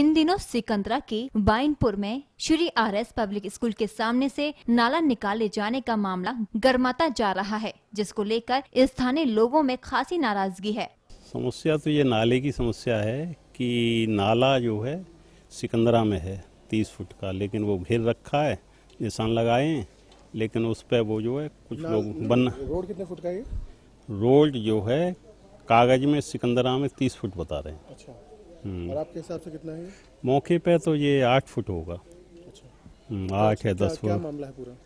इन दिनों सिकंदरा के बाइनपुर में Shri R S public school के सामने से नाला निकाले जाने का मामला गर्माता जा रहा है जिसको लेकर स्थानीय लोगों में खासी नाराजगी है समस्या तो ये नाले की समस्या है कि नाला जो है सिकंदरा में है तीस फुट का लेकिन वो घेर रखा है निशान लगाए हैं लेकिन उस पर वो जो है कुछ लोग बनना रोड कितने फुट का है रोड जो है कागज में सिकंदरा में तीस फुट बता रहे हैं अच्छा हम्म। और आपके हिसाब से कितना है मौके पे तो ये आठ फुट होगा अच्छा हम्म, तो आठ है दस फुट मामला है पूरा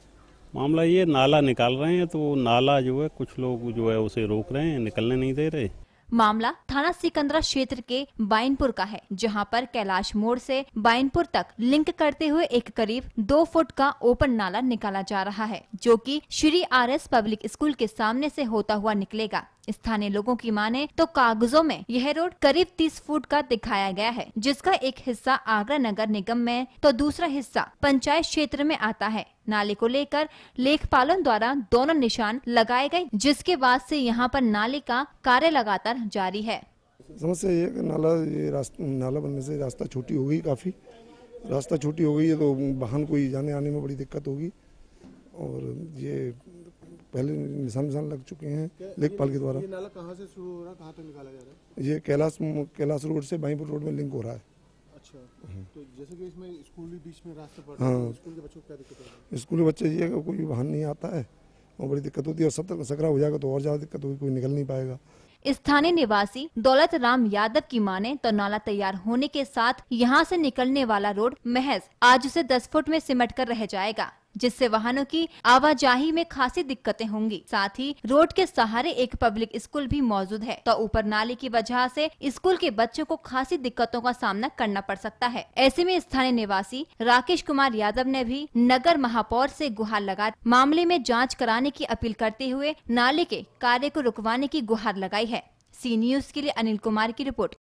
मामला ये नाला निकाल रहे हैं तो नाला जो है कुछ लोग जो है उसे रोक रहे हैं निकलने नहीं दे रहे मामला थाना सिकंदरा क्षेत्र के बाइनपुर का है जहां पर कैलाश मोड़ से बाइनपुर तक लिंक करते हुए एक करीब दो फुट का ओपन नाला निकाला जा रहा है जो कि Shri R S public school के सामने से होता हुआ निकलेगा स्थानीय लोगों की माने तो कागजों में यह रोड करीब तीस फुट का दिखाया गया है जिसका एक हिस्सा आगरा नगर निगम में तो दूसरा हिस्सा पंचायत क्षेत्र में आता है नाले को लेकर लेखपालों द्वारा दोनों निशान लगाए गए जिसके बाद से यहाँ पर नाले का कार्य लगातार जारी है समस्या ये नाला ये नाला बनने से रास्ता छोटी हो गई काफ़ी रास्ता छोटी हो गई है तो वाहन को जाने आने में बड़ी दिक्कत होगी और ये पहले निशान निशान लग चुके हैं लेखपाल के द्वारा ये नाला कहाँ से शुरू हो रहा है ये कैलाश कैलाश रोड से बाईपुर रोड में लिंक हो रहा है अच्छा तो जैसे कि इसमें स्कूल बीच में रास्ते हाँ। स्कूल के बच्चों को क्या दिक्कत है स्कूल बच्चे ये कोई वाहन नहीं आता है और बड़ी दिक्कत होती है और सब तक सकरा हो जाएगा तो और ज़्यादा दिक्कत होगी कोई निकल नहीं पाएगा स्थानीय निवासी दौलत राम यादव की माने तो नाला तैयार होने के साथ यहाँ से निकलने वाला रोड महज आज से 10 फुट में सिमट कर रह जाएगा जिससे वाहनों की आवाजाही में खासी दिक्कतें होंगी साथ ही रोड के सहारे एक पब्लिक स्कूल भी मौजूद है तो ऊपर नाले की वजह से स्कूल के बच्चों को खासी दिक्कतों का सामना करना पड़ सकता है ऐसे में स्थानीय निवासी राकेश कुमार यादव ने भी नगर महापौर से गुहार लगा मामले में जाँच कराने की अपील करते हुए नाले के कार्य को रुकवाने की गुहार लगाई है सी न्यूज के लिए अनिल कुमार की रिपोर्ट